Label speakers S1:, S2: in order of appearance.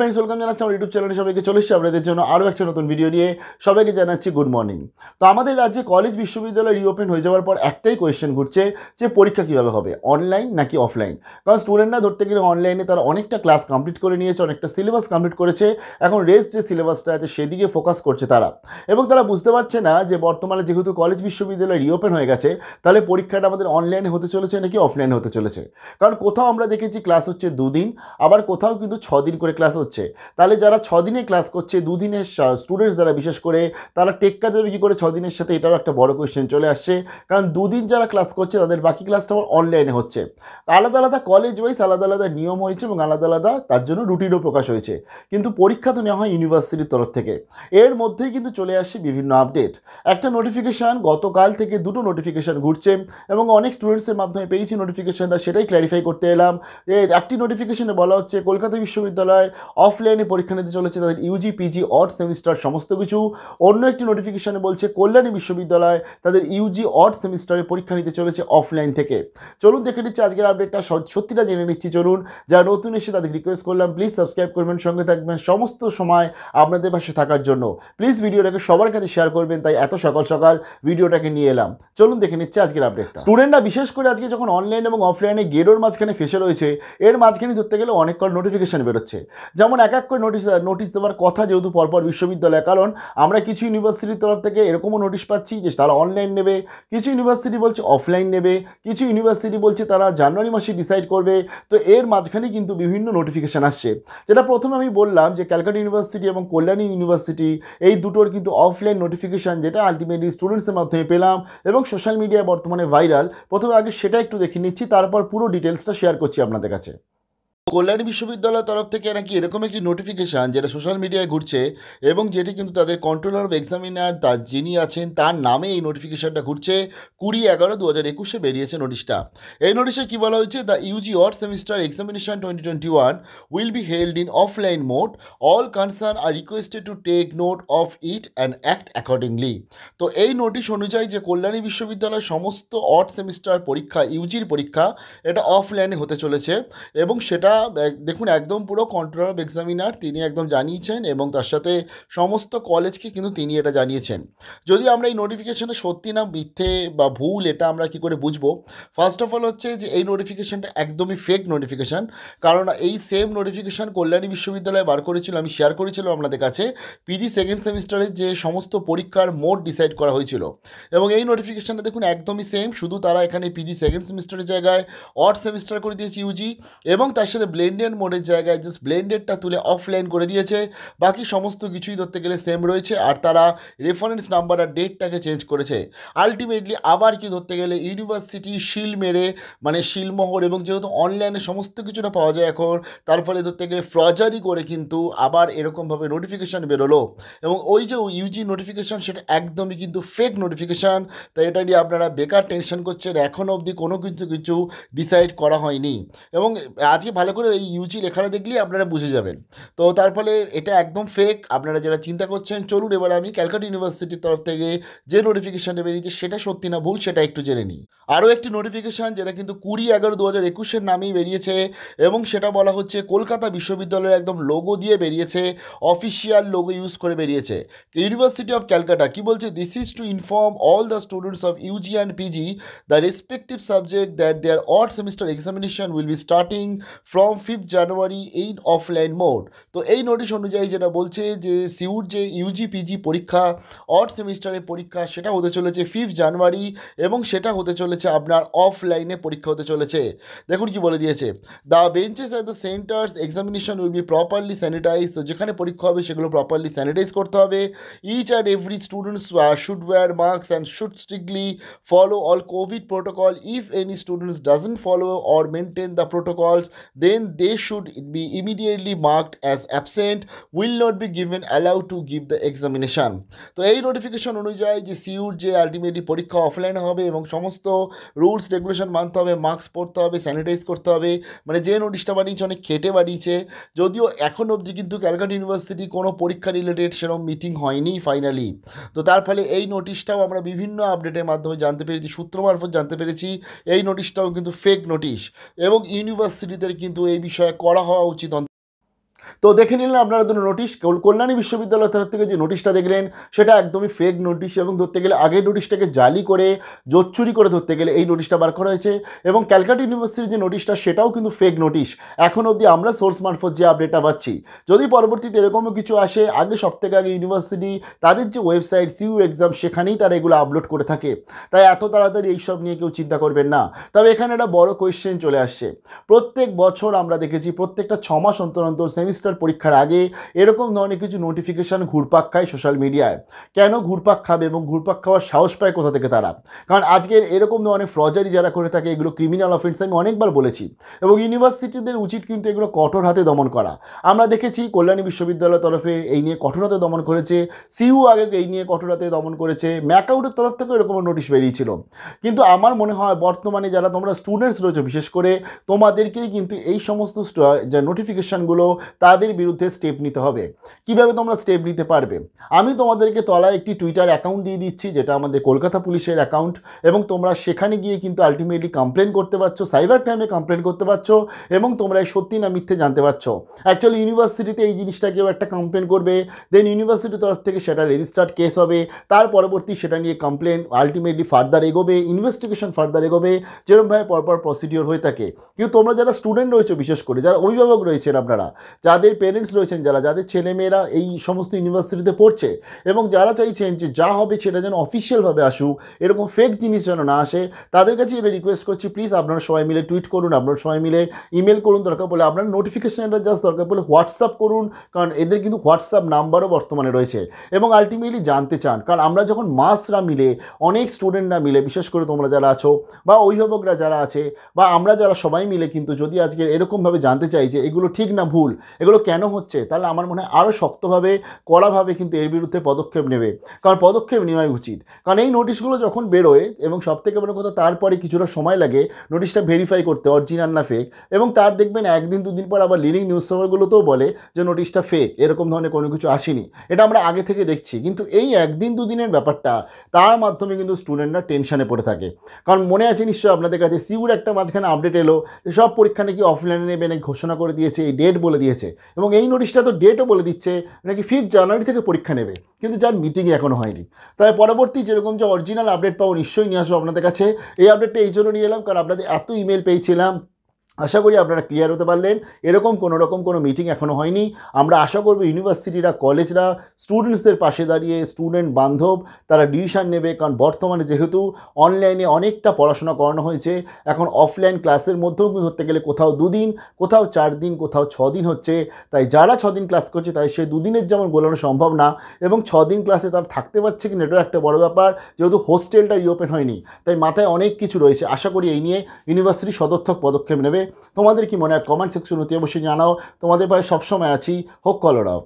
S1: friends welcome জানাচ্ছি আমার YouTube চ্যানেলে সবাইকে চলে এসেছি আপনাদের জন্য আরও একটা নতুন ভিডিও নিয়ে সবাইকে জানাচ্ছি গুড মর্নিং তো আমাদের রাজ্যে কলেজ বিশ্ববিদ্যালয় রিওপেন হয়ে যাওয়ার পর একটাই কোয়েশ্চেন ঘুরছে যে পরীক্ষা কীভাবে হবে অনলাইন নাকি অফলাইন কারণ স্টুডেন্টরা ধরতে গেলে অনলাইনে তারা অনেকটা ক্লাস কমপ্লিট করে নিয়েছে অনেকটা সিলেবাস কমপ্লিট করেছে এখন রেস্ট যে সিলেবাসটা আছে সেদিকে ফোকাস করছে তারা এবং তারা বুঝতে পারছে না যে বর্তমানে যেহেতু কলেজ বিশ্ববিদ্যালয় রিওপেন হয়ে গেছে তাহলে পরীক্ষাটা আমাদের অনলাইনে হতে চলেছে নাকি অফলাইনে হতে চলেছে কারণ কোথাও আমরা দেখেছি ক্লাস হচ্ছে দুদিন আবার কোথাও কিন্তু ছদিন করে ক্লাস হচ্ছে হচ্ছে তাহলে যারা ছদিনে ক্লাস করছে দুদিনের স্টুডেন্টস যারা বিশেষ করে তারা টেক্কা দেবে কী করে ছদিনের সাথে এটাও একটা বড় কোয়েশ্চেন চলে আসছে কারণ দুদিন যারা ক্লাস করছে তাদের বাকি ক্লাসটা আমার অনলাইনে হচ্ছে আলাদা আলাদা কলেজ ওয়াইজ আলাদা আলাদা নিয়ম হয়েছে এবং আলাদা আলাদা তার জন্য রুটিনও প্রকাশ হয়েছে কিন্তু পরীক্ষা তো নেওয়া হয় ইউনিভার্সিটির তরফ থেকে এর মধ্যেই কিন্তু চলে আসছে বিভিন্ন আপডেট একটা নোটিফিকেশান গতকাল থেকে দুটো নোটিফিকেশান ঘুরছে এবং অনেক স্টুডেন্টসের মাধ্যমে পেয়েছি নোটিফিকেশানটা সেটাই ক্ল্যারিফাই করতে এলাম একটি নোটিফিকেশানে বলা হচ্ছে কলকাতা বিশ্ববিদ্যালয় অফলাইনে পরীক্ষা নিতে চলেছে তাদের ইউজি পিজি অর্থ সেমিস্টার সমস্ত কিছু অন্য একটি নোটিফিকেশনে বলছে কল্যাণী বিশ্ববিদ্যালয় তাদের ইউজি অর্থ সেমিস্টারে পরীক্ষা নিতে চলেছে অফলাইন থেকে চলুন দেখে নিচ্ছি আজকের আপডেটটা সত্যিটা জেনে নিচ্ছি চলুন যারা নতুন এসে তাদের রিকোয়েস্ট করলাম প্লিজ সাবস্ক্রাইব করবেন সঙ্গে থাকবেন সমস্ত সময় আপনাদের পাশে থাকার জন্য প্লিজ ভিডিওটাকে সবার কাছে শেয়ার করবেন তাই এত সকাল সকাল ভিডিওটাকে নিয়ে এলাম চলুন দেখে নিচ্ছে আজকের আপডেট স্টুডেন্টরা বিশেষ করে আজকে যখন অনলাইন এবং অফলাইনে গেরোর মাঝখানে ফেসে রয়েছে এর মাঝখানে ধরতে গেলে অনেক কল নোটিফিকেশান বেরোচ্ছে যেমন এক এক করে নোটিশ নোটিশ দেওয়ার কথা যেহেতু পরপর বিশ্ববিদ্যালয় কারণ আমরা কিছু ইউনিভার্সিটির তরফ থেকে এরকমও নোটিশ পাচ্ছি যে তারা অনলাইন নেবে কিছু ইউনিভার্সিটি বলছে অফলাইন নেবে কিছু ইউনিভার্সিটি বলছে তারা জানুয়ারি মাসে ডিসাইড করবে তো এর মাঝখানে কিন্তু বিভিন্ন নোটিফিকেশান আসছে যেটা প্রথমে আমি বললাম যে ক্যালকাটা ইউনিভার্সিটি এবং কল্যাণী ইউনিভার্সিটি এই দুটোর কিন্তু অফলাইন নোটিফিকেশান যেটা আলটিমেটলি স্টুডেন্টসের মাধ্যমে পেলাম এবং সোশ্যাল মিডিয়া বর্তমানে ভাইরাল প্রথমে আগে সেটা একটু দেখে নিচ্ছি তারপর পুরো ডিটেলসটা শেয়ার করছি আপনাদের কাছে কল্যাণী বিশ্ববিদ্যালয়ের তরফ থেকে নাকি এরকম একটি নোটিফিকেশান যেটা সোশ্যাল মিডিয়ায় ঘুরছে এবং যেটি কিন্তু তাদের কন্ট্রোলার অফ এক্সামিনার তার যিনি আছেন তার নামে এই নোটিফিকেশানটা ঘুরছে কুড়ি এগারো দু হাজার একুশে বেরিয়েছে নোটিশটা এই নোটিশে কী বলা হয়েছে the UG or semester examination twenty twenty one will be held in offline mode all concern are requested to take note of it and act accordingly তো এই নোটিশ অনুযায়ী যে কল্যাণী বিশ্ববিদ্যালয়ের সমস্ত অর্থ সেমিস্টার পরীক্ষা ইউজির পরীক্ষা এটা অফলাইনে হতে চলেছে এবং সেটা দেখুন একদম পুরো কন্ট্রোল অফ এক্সামিনার তিনি একদম জানিয়েছেন এবং তার সাথে সমস্ত কলেজকে কিন্তু তিনি এটা জানিয়েছেন যদি আমরা এই নোটিফিকেশানে সত্যি না মিথ্যে বা ভুল এটা আমরা কি করে বুঝবো ফার্স্ট অফ অল হচ্ছে যে এই নোটিফিকেশানটা একদমই ফেক নোটিফিকেশান কারণ এই সেম নোটিফিকেশান কল্যাণী বিশ্ববিদ্যালয়ে বার করেছিল আমি শেয়ার করেছিলাম আপনাদের কাছে পিজি সেকেন্ড সেমিস্টারের যে সমস্ত পরীক্ষার মোড ডিসাইড করা হয়েছিল এবং এই নোটিফিকেশানটা দেখুন একদমই সেম শুধু তারা এখানে পিজি সেকেন্ড সেমিস্টারের জায়গায় অর্থ সেমিস্টার করে দিয়েছে ইউজি এবং তার সাথে ব্লেন্ডেড মোডের জায়গায় জাস্ট ব্লেন্ডেডটা তুলে অফলাইন করে দিয়েছে বাকি সমস্ত কিছুই ধরতে গেলে সেম রয়েছে আর তারা রেফারেন্স নাম্বার আর ডেটটাকে চেঞ্জ করেছে আলটিমেটলি আবার কি ধরতে গেলে ইউনিভার্সিটি শিল মেরে মানে শিলমোহর এবং যেহেতু অনলাইনে সমস্ত কিছুটা পাওয়া যায় এখন তার ফলে ধরতে গেলে ফ্রজারি করে কিন্তু আবার এরকমভাবে নোটিফিকেশান বেরোলো এবং ওই যে ইউজি নোটিফিকেশান সেটা একদমই কিন্তু ফেক নোটিফিকেশান তাই এটা নিয়ে আপনারা বেকার টেনশন করছেন এখন অবধি কোনো কিন্তু কিছু ডিসাইড করা হয়নি এবং আজকে ভালো ভালো করে এই ইউজি লেখাটা দেখলেই আপনারা বুঝে যাবেন তো তার ফলে এটা একদম ফেক আপনারা যারা চিন্তা করছেন চলুন এবার আমি ক্যালকাটা ইউনিভার্সিটির তরফ থেকে যে নোটিফিকেশানটা বেরিয়েছে সেটা সত্যি না ভুল সেটা একটু জেনে নিই আরও একটি নোটিফিকেশান যেটা কিন্তু কুড়ি এগারো দু হাজার একুশের নামেই বেরিয়েছে এবং সেটা বলা হচ্ছে কলকাতা বিশ্ববিদ্যালয়ের একদম লোগো দিয়ে বেরিয়েছে অফিসিয়াল লোগো ইউজ করে বেরিয়েছে ইউনিভার্সিটি অফ ক্যালকাটা কি বলছে this is to inform all the students of UG and PG the respective subject that their odd semester examination will be starting from from fifth January in offline mode তো এই notice অনুযায়ী যেটা বলছে যে sure যে Yuji PG পরীক্ষা অর্থ সেমিস্টারের পরীক্ষা সেটা হতে চলেছে ফিফথ জানুয়ারি এবং সেটা হতে চলেছে আপনার অফলাইনে পরীক্ষা হতে চলেছে দেখুন কি বলে দিয়েছে the benches at the centres examination will be properly sanitize তো যেখানে পরীক্ষা হবে সেগুলো প্রপারলি স্যানিটাইজ করতে হবে each and every students should wear mask and should strictly follow all COVID protocol if any students doesn't follow or maintain the protocols they then they should be immediately marked as absent will not be given allowed to give the examination তো এই notification অনুযায়ী যে sure যে ultimately পরীক্ষা অফলাইনে হবে এবং সমস্ত রুলস রেগুলেশন মানতে হবে মাস্ক পরতে হবে স্যানিটাইজ করতে হবে মানে যে নোটিশটা বানিয়েছে অনেক খেটে বানিয়েছে যদিও এখন অবধি কিন্তু ক্যালকাটা ইউনিভার্সিটি কোনো পরীক্ষা রিলেটেড সেরকম মিটিং হয়নি ফাইনালি তো তার ফলে এই নোটিশটাও আমরা বিভিন্ন আপডেটের মাধ্যমে জানতে পেরেছি সূত্র মারফত জানতে পেরেছি এই নোটিশটাও কিন্তু ফেক নোটিশ এবং ইউনিভার্সিটিদের কিন্তু কিন্তু এই বিষয়ে করা হওয়া উচিত তো দেখে নিলেন আপনারা দুটো নোটিশ কল্যাণী বিশ্ববিদ্যালয়ের তরফ থেকে যে নোটিশটা দেখলেন সেটা একদমই ফেক নোটিশ এবং ধরতে গেলে আগের নোটিশটাকে জালি করে জোচ্চুরি করে ধরতে গেলে এই নোটিশটা বার করা হয়েছে এবং ক্যালকাটা ইউনিভার্সিটির যে নোটিশটা সেটাও কিন্তু ফেক নোটিশ এখন অবধি আমরা সোর্স মারফত যে আপডেটটা পাচ্ছি যদি পরবর্তীতে এরকমও কিছু আসে আগে সব থেকে আগে ইউনিভার্সিটি তাদের যে ওয়েবসাইট সিউ এক্সাম সেখানেই তারা এগুলো আপলোড করে থাকে তাই এত তাড়াতাড়ি এইসব নিয়ে কেউ চিন্তা করবেন না তবে এখানে একটা বড় কোয়েশ্চেন চলে আসছে প্রত্যেক বছর আমরা দেখেছি প্রত্যেকটা ছমাস অন্তর অন্তর সেমিস্টার সেমিস্টার পরীক্ষার আগে এরকম ধরনের কিছু নোটিফিকেশান ঘুরপাক খায় সোশ্যাল মিডিয়ায় কেন ঘুরপাক খাবে এবং ঘুরপাক খাওয়ার সাহস পায় কোথা থেকে তারা কারণ আজকের এরকম ধরনের ফ্রজারি যারা করে থাকে এগুলো ক্রিমিনাল অফেন্স আমি অনেকবার বলেছি এবং ইউনিভার্সিটিদের উচিত কিন্তু এগুলো কঠোর হাতে দমন করা আমরা দেখেছি কল্যাণী বিশ্ববিদ্যালয়ের তরফে এই নিয়ে কঠোর হাতে দমন করেছে সিউ আগে এই নিয়ে কঠোর হাতে দমন করেছে ম্যাকাউটের তরফ থেকেও এরকম নোটিশ বেরিয়েছিল কিন্তু আমার মনে হয় বর্তমানে যারা তোমরা স্টুডেন্টস রয়েছে বিশেষ করে তোমাদেরকেই কিন্তু এই সমস্ত যে নোটিফিকেশানগুলো তার তাদের বিরুদ্ধে স্টেপ নিতে হবে কিভাবে তোমরা স্টেপ নিতে পারবে আমি তোমাদেরকে তলায় একটি টুইটার অ্যাকাউন্ট দিয়ে দিচ্ছি যেটা আমাদের কলকাতা পুলিশের অ্যাকাউন্ট এবং তোমরা সেখানে গিয়ে কিন্তু আলটিমেটলি কমপ্লেন করতে পারছো সাইবার ক্রাইমে কমপ্লেন করতে পারছো এবং তোমরা সত্যি না মিথ্যে জানতে পারছো অ্যাকচুয়ালি ইউনিভার্সিটিতে এই জিনিসটা কেউ একটা কমপ্লেন করবে দেন ইউনিভার্সিটির তরফ থেকে সেটা রেজিস্টার্ড কেস হবে তার পরবর্তী সেটা নিয়ে কমপ্লেন আলটিমেটলি ফার্দার এগোবে ইনভেস্টিগেশন ফার্দার এগোবে যেরকমভাবে পরপর প্রসিডিওর হয়ে থাকে কিন্তু তোমরা যারা স্টুডেন্ট রয়েছে বিশেষ করে যারা অভিভাবক রয়েছেন আপনারা যাদের যাদের পেরেন্টস রয়েছেন যারা যাদের ছেলেমেয়েরা এই সমস্ত ইউনিভার্সিটিতে পড়ছে এবং যারা চাইছেন যে যা হবে সেটা যেন অফিসিয়ালভাবে আসুক এরকম ফেক জিনিস যেন না আসে তাদের কাছে এটা রিকোয়েস্ট করছি প্লিজ আপনারা সবাই মিলে টুইট করুন আপনারা সবাই মিলে ইমেল করুন দরকার পড়লে আপনার নোটিফিকেশানটা জাস্ট দরকার পড়লে হোয়াটসঅ্যাপ করুন কারণ এদের কিন্তু হোয়াটসঅ্যাপ নাম্বারও বর্তমানে রয়েছে এবং আলটিমেটলি জানতে চান কারণ আমরা যখন মাসরা মিলে অনেক স্টুডেন্টরা মিলে বিশেষ করে তোমরা যারা আছো বা অভিভাবকরা যারা আছে বা আমরা যারা সবাই মিলে কিন্তু যদি আজকে এরকমভাবে জানতে চাই যে এগুলো ঠিক না ভুল এগুলো কেন হচ্ছে তাহলে আমার মনে হয় আরও শক্তভাবে কড়াভাবে কিন্তু এর বিরুদ্ধে পদক্ষেপ নেবে কারণ পদক্ষেপ নেওয়াই উচিত কারণ এই নোটিশগুলো যখন বেরোয় এবং সবথেকে বড় কথা তারপরে কিছুটা সময় লাগে নোটিশটা ভেরিফাই করতে অরিজিনাল না ফেক এবং তার দেখবেন একদিন দুদিন পর আবার লিডিং নিউজ পেপারগুলোতেও বলে যে নোটিশটা ফেক এরকম ধরনের কোনো কিছু আসেনি এটা আমরা আগে থেকে দেখছি কিন্তু এই একদিন দুদিনের ব্যাপারটা তার মাধ্যমে কিন্তু স্টুডেন্টরা টেনশানে পড়ে থাকে কারণ মনে আছে নিশ্চয়ই আপনাদের কাছে সিউর একটা মাঝখানে আপডেট এলো সব পরীক্ষা নাকি অফলাইনে নেবে নাকি ঘোষণা করে দিয়েছে এই ডেট বলে দিয়েছে এবং এই নোটিশটা তো ডেটও বলে দিচ্ছে নাকি ফিফথ জানুয়ারি থেকে পরীক্ষা নেবে কিন্তু যার মিটিংয়ে এখনও হয়নি তাই পরবর্তী যেরকম যে অরিজিনাল আপডেট পাবো নিশ্চয়ই নিয়ে আসবো আপনাদের কাছে এই আপডেটটা এই জন্য নিয়ে এলাম কারণ আপনাদের এত ইমেল পেয়েছিলাম আশা করি আপনারা ক্লিয়ার হতে পারলেন এরকম কোনো রকম কোনো মিটিং এখনও হয়নি আমরা আশা করব ইউনিভার্সিটিরা কলেজরা স্টুডেন্টসদের পাশে দাঁড়িয়ে স্টুডেন্ট বান্ধব তারা ডিসিশান নেবে কারণ বর্তমানে যেহেতু অনলাইনে অনেকটা পড়াশোনা করানো হয়েছে এখন অফলাইন ক্লাসের মধ্যেও ধরতে গেলে কোথাও দুদিন কোথাও চার দিন কোথাও ছ দিন হচ্ছে তাই যারা ছদিন ক্লাস করছে তাই সে দুদিনের যেমন গোলানো সম্ভব না এবং ছদিন ক্লাসে তার থাকতে পারছে কি এটাও একটা বড় ব্যাপার যেহেতু হোস্টেলটা রিওপেন হয়নি তাই মাথায় অনেক কিছু রয়েছে আশা করি এই নিয়ে ইউনিভার্সিটি সদর্থক পদক্ষেপ নেবে তোমাদের কি মনে হয় কমেন্ট সেকশন হতে অবশ্যই জানাও তোমাদের পায়ে সবসময় আছি হোক কলরাও